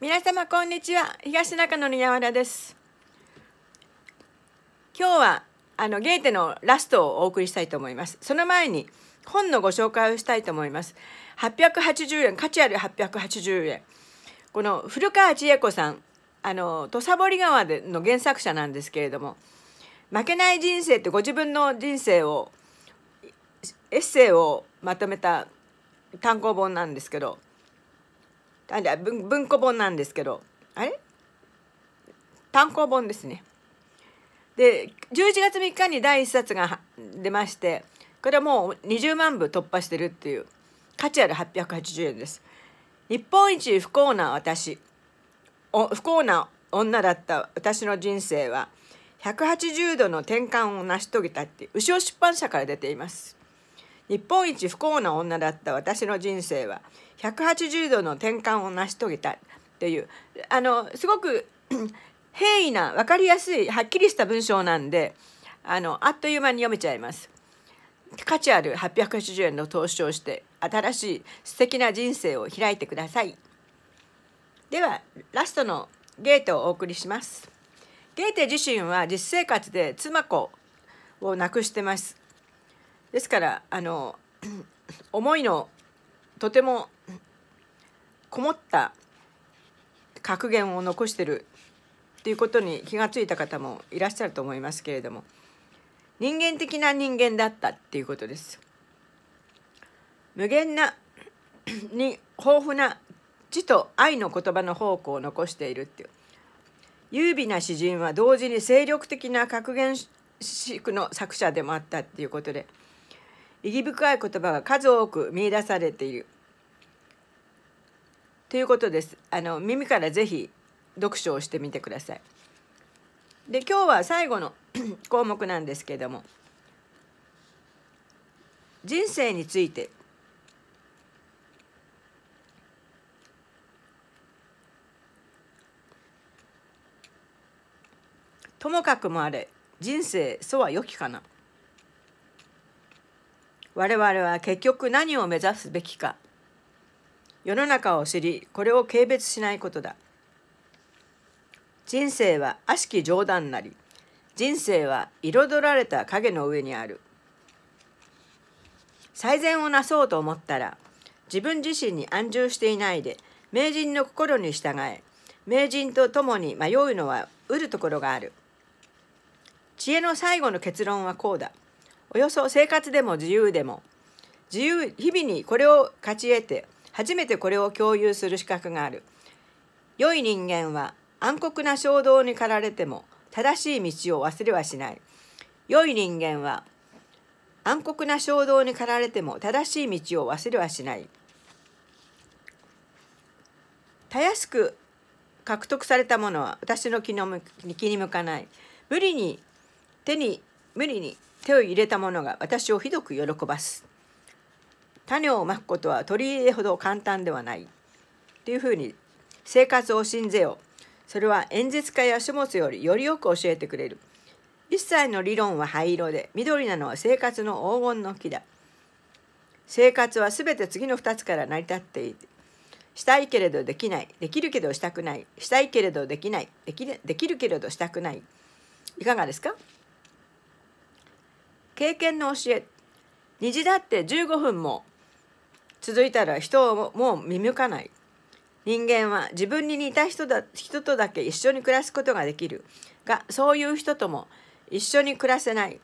皆様こんにちは東中野の山田です今日はあのゲーテのラストをお送りしたいと思いますその前に本のご紹介をしたいと思います880円価値ある880円この古川千恵子さんあの土佐堀川での原作者なんですけれども負けない人生ってご自分の人生をエッセイをまとめた単行本なんですけどあれ文文庫本なんですけどあれ単行本ですね。で11月3日に第1冊が出ましてこれはもう20万部突破してるっていう価値ある880円です。日本一不幸な私不幸な女だった私の人生は180度の転換を成し遂げたって牛尾出版社から出ています。日本一不幸な女だった私の人生は180度の転換を成し遂げたっていうあのすごく平易 な分かりやすいはっきりした文章なんであのあっという間に読めちゃいます。価値ある880円の投資をして新しい素敵な人生を開いてください。ではラストのゲーテをお送りします。ゲーテ自身は実生活で妻子を亡くしてます。ですからあの 思いのとてもこもった格言を残してるっていうことに気がついた方もいらっしゃると思いますけれども人間的な人間だったっていうことです。無限なに豊富な知と愛の言葉の宝庫を残しているっていう優美な詩人は同時に精力的な格言詩句の作者でもあったっていうことで。意義深い言葉が数多く見出されているということですあの耳からぜひ読書をしてみてくださいで今日は最後の 項目なんですけれども人生についてともかくもあれ人生そは良きかな我々は結局何を目指すべきか世の中を知りこれを軽蔑しないことだ人生は悪しき冗談なり人生は彩られた影の上にある最善をなそうと思ったら自分自身に安住していないで名人の心に従え名人と共に迷うのは得るところがある知恵の最後の結論はこうだ「およそ生活でも自由でも自由日々にこれを勝ち得て初めてこれを共有する資格がある良い人間は暗黒な衝動に駆られても正しい道を忘れはしない良い人間は暗黒な衝動に駆られても正しい道を忘れはしないたやすく獲得されたものは私の気の気に向かない無理に手に無理に手を入れたのが私をひどく喜ばす種をまくことは取り入れほど簡単ではないというふうに生活を信ぜよそれは演説家や書物よりよりよく教えてくれる一切の理論は灰色で緑なのは生活の黄金の木だ生活は全て次の2つから成り立っていてしたいけれどできないできるけどしたくないしたいけれどできないできるけれどしたくないいかがですか経験の教え虹だって15分も続いたら人をもう見向かない人間は自分に似た人だ人とだけ一緒に暮らすことができるがそういう人とも一緒に暮らせない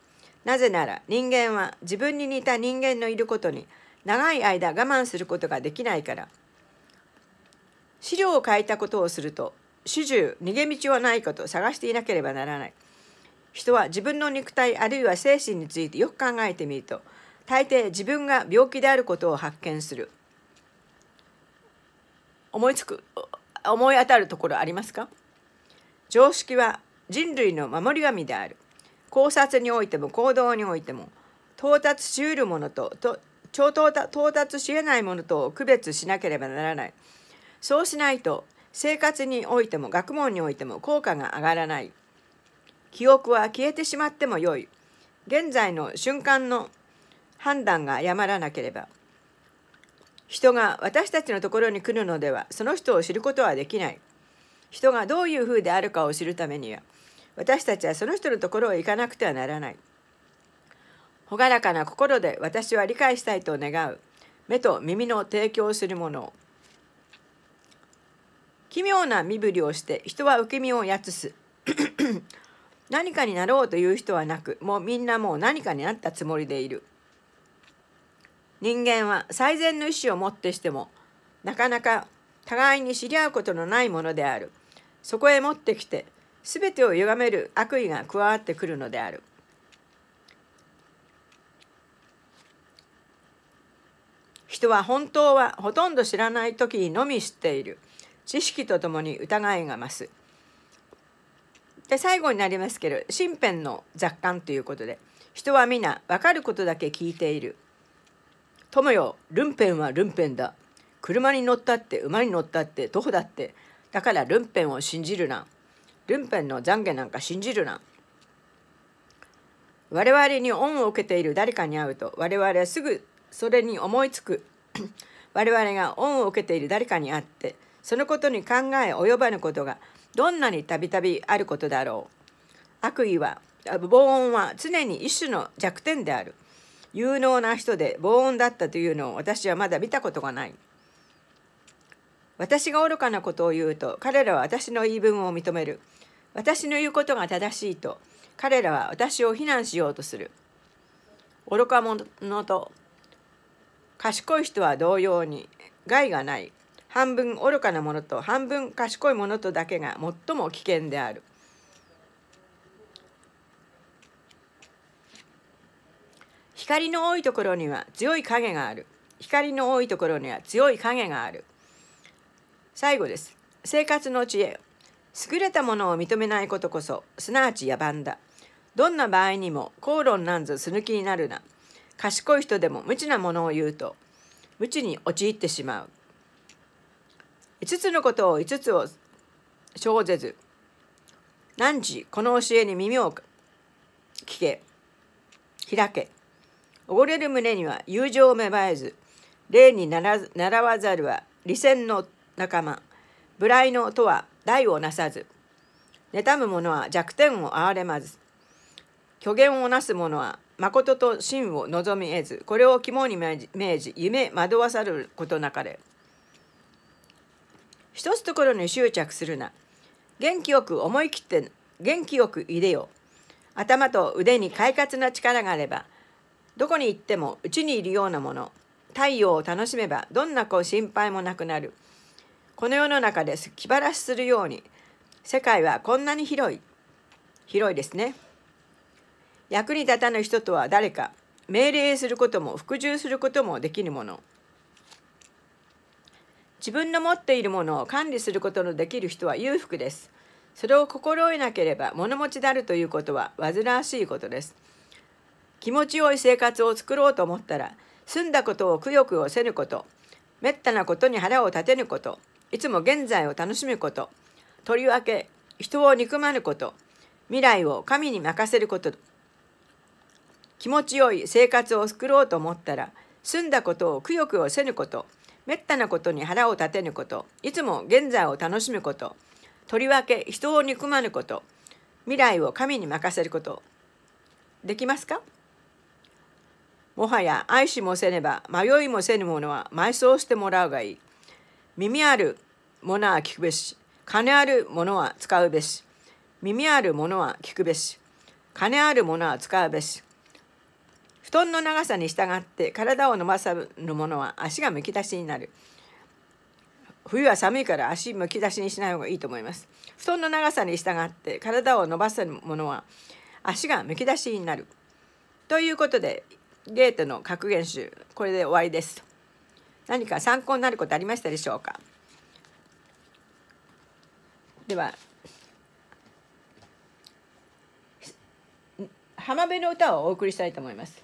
なぜなら人間は自分に似た人間のいることに長い間我慢することができないから資料を書いたことをすると主従逃げ道はないことを探していなければならない人は自分の肉体あるいは精神についてよく考えてみると大抵自分が病気であることを発見する思いつく思い当たるところありますか常識は人類の守り神である考察においても行動においても到達しうるものとと超到達しえないものと区別しなければならないそうしないと生活においても学問においても効果が上がらない記憶は消えてしまってもよい現在の瞬間の判断が誤らなければ人が私たちのところに来るのではその人を知ることはできない人がどういうふうであるかを知るためには私たちはその人のところへ行かなくてはならない朗らかな心で私は理解したいと願う目と耳の提供するもの奇妙な身振りをして人は受け身をやつす何かになろうという人はなくもうみんなもう何かになったつもりでいる人間は最善の意思を持ってしてもなかなか互いに知り合うことのないものであるそこへ持ってきて全てを歪める悪意が加わってくるのである人は本当はほとんど知らない時にのみ知っている知識とともに疑いが増すで最後になりますけど身辺の雑感ということで人は皆分かることだけ聞いている友よルンペンはルンペンだ車に乗ったって馬に乗ったって徒歩だってだからルンペンを信じるなルンペンの懺悔なんか信じるな我々に恩を受けている誰かに会うと我々はすぐそれに思いつく 我々が恩を受けている誰かに会ってそのことに考え及ばぬことがどんなにたびたびあることだろう悪意は防音は常に一種の弱点である有能な人で防音だったというのを私はまだ見たことがない私が愚かなことを言うと彼らは私の言い分を認める私の言うことが正しいと彼らは私を非難しようとする愚か者と賢い人は同様に害がない半分愚かなものと半分賢いものとだけが最も危険である。光の多いところには強い影がある。光の多いところには強い影がある。最後です。生活の知恵。優れたものを認めないことこそ、すなわち野蛮だ。どんな場合にも口論なんぞする気になるな。賢い人でも無知なものを言うと、無知に陥ってしまう。5つのことを5つを生ぜず何時この教えに耳を聞け開け溺れる胸には友情を芽生えず霊に習わざるは利戦の仲間無頼のとは大をなさず妬む者は弱点を憐れまず虚言をなす者は誠と真を望み得ずこれを肝に銘じ夢惑わさることなかれ。一つところに執着するな。元気よく思い切って元気よくいでよ。頭と腕に快活な力があれば、どこに行ってもうちにいるようなもの、太陽を楽しめばどんな子心配もなくなる。この世の中で気晴らしするように、世界はこんなに広い。広いですね。役に立たぬ人とは誰か、命令することも服従することもできるもの。自分の持っているものを管理することのできる人は裕福です。それを心得なければ物持ちであるということは煩わしいことです。気持ちよい生活を作ろうと思ったら、済んだことをくよくよせぬこと、めったなことに腹を立てぬこと、いつも現在を楽しむこと、とりわけ人を憎まぬこと、未来を神に任せること、気持ちよい生活を作ろうと思ったら、済んだことをくよくよせぬこと、滅多なことに腹を立てぬこといつも現在を楽しむこととりわけ人を憎まぬこと未来を神に任せることできますかもはや愛しもせねば迷いもせぬ者は埋葬してもらうがいい耳ある者は聞くべし金ある者は使うべし耳ある者は聞くべし金ある者は使うべし布団の長さに従って体を伸ばさぬものは足がむき出しになる冬は寒いから足むき出しにしない方がいいと思います布団の長さに従って体を伸ばせるものは足がむき出しになるということでゲートの格言集これで終わりです何か参考になることありましたでしょうかでは浜辺の歌をお送りしたいと思います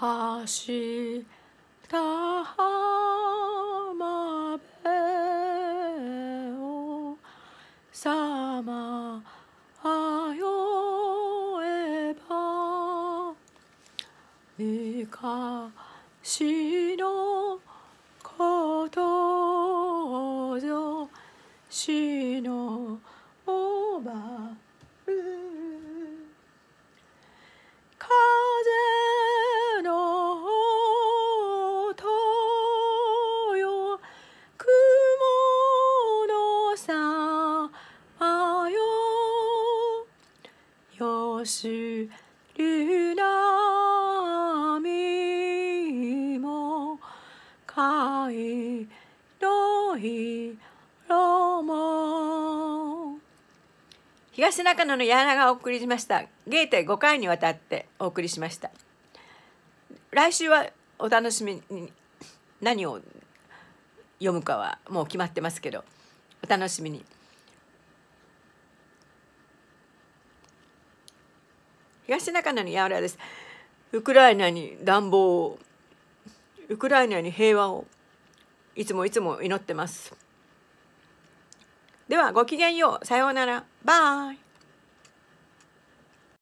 走った浜辺をさまよえば昔のことぞ死のおば東中野の矢柳がお送りしましたゲーテ5回にわたってお送りしました来週はお楽しみに何を読むかはもう決まってますけどお楽しみに東中野の矢らですウクライナに暖房をウクライナに平和をいつもいつも祈ってます。ではごきげんよう。さようなら。バイ。